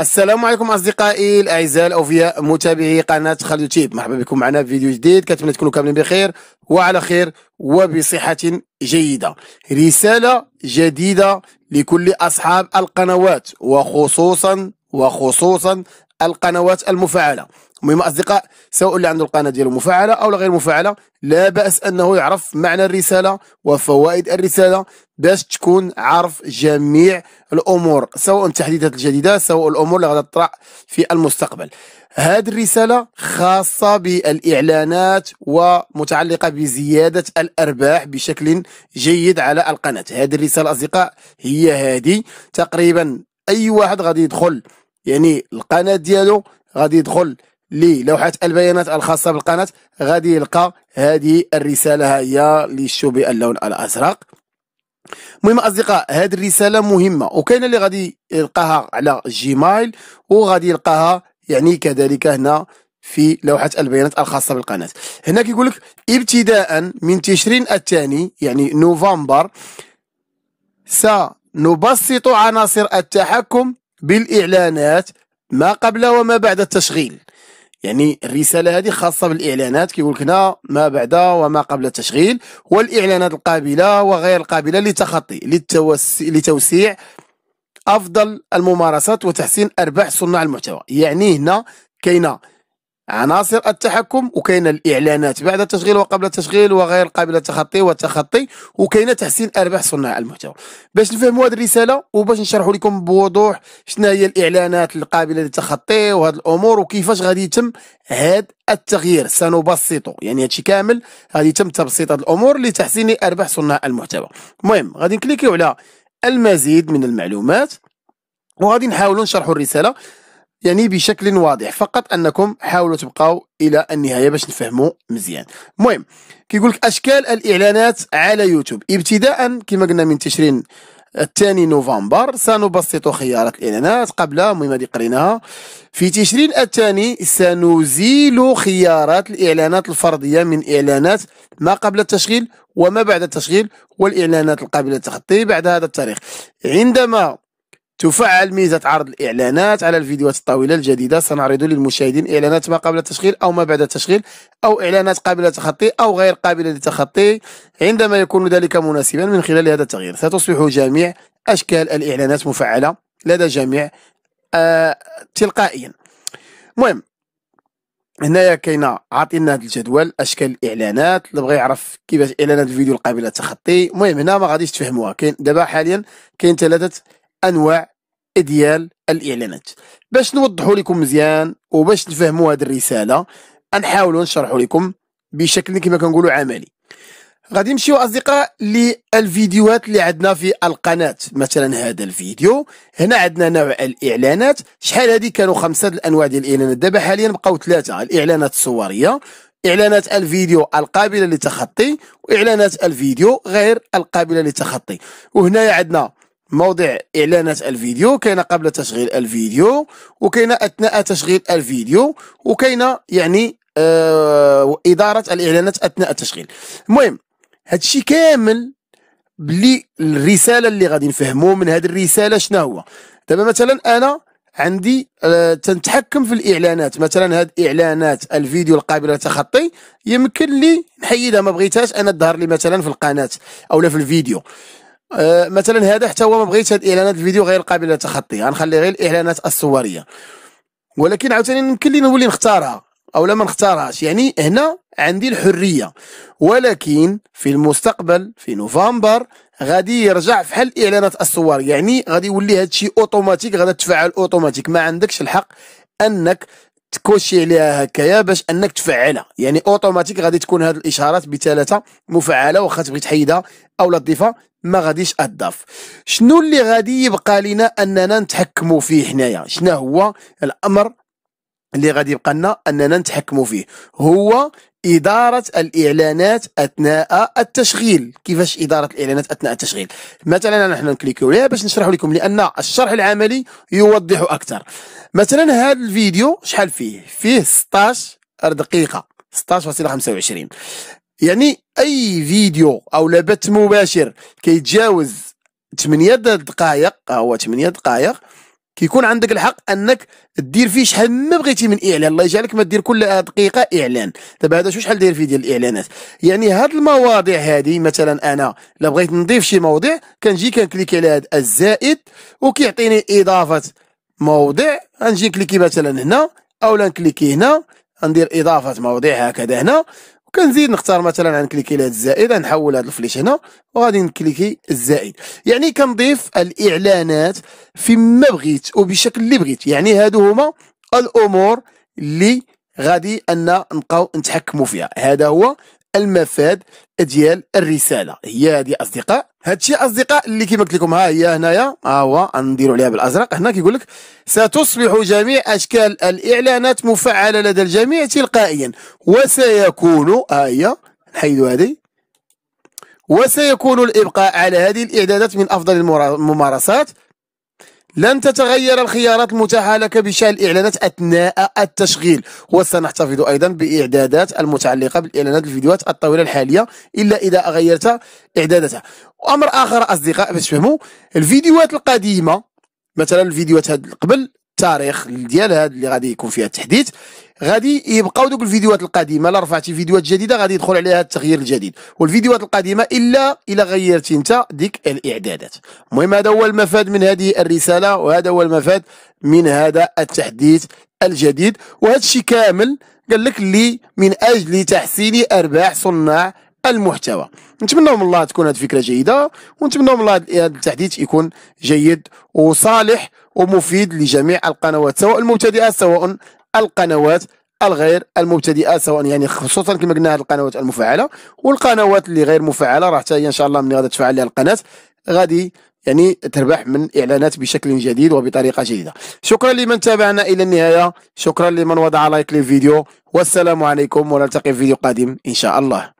السلام عليكم اصدقائي الاعزاء الاوفياء متابعي قناه خالد يوتيوب مرحبا بكم معنا في فيديو جديد كنتمنى تكونوا كاملين بخير وعلى خير وبصحه جيده رساله جديده لكل اصحاب القنوات وخصوصا وخصوصا القنوات المفعله المهم اصدقاء سواء اللي عنده القناه ديالو مفعله او غير مفعله لا باس انه يعرف معنى الرساله وفوائد الرساله باش تكون عارف جميع الامور سواء التحديثات الجديده سواء الامور اللي غادي في المستقبل هذه الرسالة خاصة بالإعلانات ومتعلقة بزيادة الأرباح بشكل جيد على القناة هذه الرسالة أصدقاء هي هذه تقريبا أي واحد غادي يدخل يعني القناه ديالو غادي يدخل للوحه البيانات الخاصه بالقناه غادي يلقى هذه الرساله هي اللي باللون الازرق المهم اصدقاء هذه الرساله مهمه وكاين اللي غادي يلقاها على جيمايل وغادي يلقاها يعني كذلك هنا في لوحة البيانات الخاصة بالقناة هنا كيقول لك ابتداء من تشرين الثاني يعني نوفمبر سنبسط عناصر التحكم بالاعلانات ما قبل وما بعد التشغيل يعني الرساله هذه خاصه بالاعلانات كيقول لك هنا ما بعد وما قبل التشغيل والاعلانات القابله وغير القابله لتخطي لتوسيع افضل الممارسات وتحسين ارباح صناع المحتوى يعني هنا كاينه عناصر التحكم وكاين الاعلانات بعد التشغيل وقبل التشغيل وغير قابله للتخطي والتخطي وكاين تحسين ارباح صناع المحتوى باش نفهموا هذه الرساله وباش نشرحوا لكم بوضوح شنو هي الاعلانات القابله للتخطي وهاد الامور وكيفاش غادي يتم هذا التغيير سنبسطه يعني هادشي كامل غادي يتم تبسيط هذه الامور لتحسين ارباح صناع المحتوى المهم غادي نكليكيو على المزيد من المعلومات وغادي نحاولوا نشرحوا الرساله يعني بشكل واضح فقط انكم حاولوا تبقاو الى النهايه باش نفهموا مزيان المهم كيقول لك اشكال الاعلانات على يوتيوب ابتداء كما قلنا من تشرين الثاني نوفمبر سنبسط خيارات الإعلانات قبل المهم هذه قريناها في تشرين الثاني سنزيل خيارات الإعلانات الفردية من إعلانات ما قبل التشغيل وما بعد التشغيل والإعلانات القابلة للتخطي بعد هذا التاريخ عندما تفعل ميزة عرض الإعلانات على الفيديوهات الطويلة الجديدة سنعرض للمشاهدين إعلانات ما قبل التشغيل أو ما بعد التشغيل أو إعلانات قابلة للتخطي أو غير قابلة للتخطي عندما يكون ذلك مناسبا من خلال هذا التغيير ستصبح جميع أشكال الإعلانات مفعلة لدى جميع آه تلقائيا المهم هنايا كاينه عطينا هذا الجدول اشكال الاعلانات اللي بغى يعرف كيفاش اعلانات الفيديو القابله للتخطي المهم هنا ما غاديش تفهموها كاين دابا حاليا كاين ثلاثه انواع ديال الاعلانات باش نوضحوا لكم مزيان وباش نفهموا هذه الرساله نحاولوا نشرحوا لكم بشكل كما كنقولوا عملي غادي نمشيو اصدقاء للفيديوهات اللي عندنا في القناه مثلا هذا الفيديو هنا عندنا نوع الاعلانات شحال هذه كانوا خمسه الانواع ديال الاعلانات دابا حاليا بقاو ثلاثه الاعلانات الصوريه اعلانات الفيديو القابله للتخطي واعلانات الفيديو غير القابله للتخطي وهنايا عندنا موضع اعلانات الفيديو كاين قبل تشغيل الفيديو وكاين اثناء تشغيل الفيديو وكاين يعني آه اداره الاعلانات اثناء التشغيل المهم هادشي كامل بلي الرساله اللي غادي نفهمو من هذه الرساله شنو هو دابا مثلا انا عندي أه تنتحكم في الاعلانات مثلا هاد اعلانات الفيديو القابله للتخطي يمكن لي نحيدها ما بغيتهاش انا تظهر لي مثلا في القناه او لا في الفيديو آه، مثلا هذا حتى هو ما بغيتش هاد الاعلانات الفيديو غير قابله للتخطي غنخلي غير الاعلانات الصوريه ولكن عاوتاني يمكن لي نولي نختارها او لا ما نختارهاش يعني هنا عندي الحريه ولكن في المستقبل في نوفمبر غادي يرجع فحال الاعلانات الصور يعني غادي يولي هادشي اوتوماتيك غادي تفعل اوتوماتيك ما عندكش الحق انك تكوشي عليها هكايا باش انك تفعلها يعني اوتوماتيك غادي تكون هذه الاشارات بثلاثه مفعله واخا تبغي تحيدها او لا تضيفها ما غاديش اضاف شنو اللي غادي يبقى لنا اننا نتحكموا فيه حنايا شنو هو الامر اللي غادي يبقى لنا اننا نتحكموا فيه هو إدارة الإعلانات أثناء التشغيل كيفاش إدارة الإعلانات أثناء التشغيل مثلا نحن نكليكيو عليها باش نشرح لكم لأن الشرح العملي يوضح أكثر مثلا هذا الفيديو شحال فيه فيه 16 دقيقة 16.25 يعني أي فيديو أو بث مباشر كيتجاوز 8 دقائق هو 8 دقائق كيكون عندك الحق انك دير فيه شحال ما بغيتي من اعلان الله يجعلك ما دير كل دقيقه اعلان دابا هذا شو شحال داير فيه ديال الاعلانات يعني هاد المواضيع هذه مثلا انا لبغيت بغيت نضيف شي موضوع كنجي كنكليكي على هذا الزائد وكيعطيني اضافه موضع غنجي كليكي مثلا هنا اولا نكليكي هنا ندير اضافه موضع هكذا هنا وكنزيد نختار مثلا غنكليكي على الزائد غنحول هذا الفليش هنا وغادي نكليكي الزائد يعني كنضيف الاعلانات فيما بغيت وبشكل اللي بغيت يعني هادو هما الامور اللي غادي ان نبقاو نتحكموا فيها هذا هو المفاد ديال الرساله هي هذه اصدقاء هادشي اصدقاء اللي كما قلت لكم ها هي هنايا ها هو نديروا عليها بالازرق هنا كيقول لك ستصبح جميع اشكال الاعلانات مفعله لدى الجميع تلقائيا وسيكون ها هي نحيدوا هذه وسيكون الابقاء على هذه الاعدادات من افضل الممارسات لن تتغير الخيارات المتاحة لك بشأن الإعلانات أثناء التشغيل وسنحتفظ أيضا بإعدادات المتعلقة بالإعلانات الفيديوهات الطويلة الحالية إلا إذا غيرت إعداداتها وأمر آخر أصدقاء باش تفهموا الفيديوهات القديمة مثلا الفيديوهات هاد قبل التاريخ ديال هذا اللي غادي يكون فيها التحديث غادي يبقاو دوك الفيديوهات القديمه لا رفعتي فيديوهات جديده غادي يدخل عليها التغيير الجديد والفيديوهات القديمه الا الا غيرتي انت ديك الاعدادات المهم هذا هو المفاد من هذه الرساله وهذا هو المفاد من هذا التحديث الجديد وهذا الشيء كامل قال لك لي من اجل تحسين ارباح صناع المحتوى نتمنى من الله تكون هذه الفكره جيده ونتمنى من الله هذا التحديث يكون جيد وصالح ومفيد لجميع القنوات سواء المبتدئه سواء القنوات الغير المبتدئه سواء يعني خصوصا كما قلنا هذه القنوات المفعله والقنوات اللي غير مفعله راه حتى هي ان شاء الله من غادي تفعل لها القناه غادي يعني تربح من اعلانات بشكل جديد وبطريقه جديده شكرا لمن تابعنا الى النهايه شكرا لمن وضع لايك للفيديو والسلام عليكم ونلتقي في فيديو قادم ان شاء الله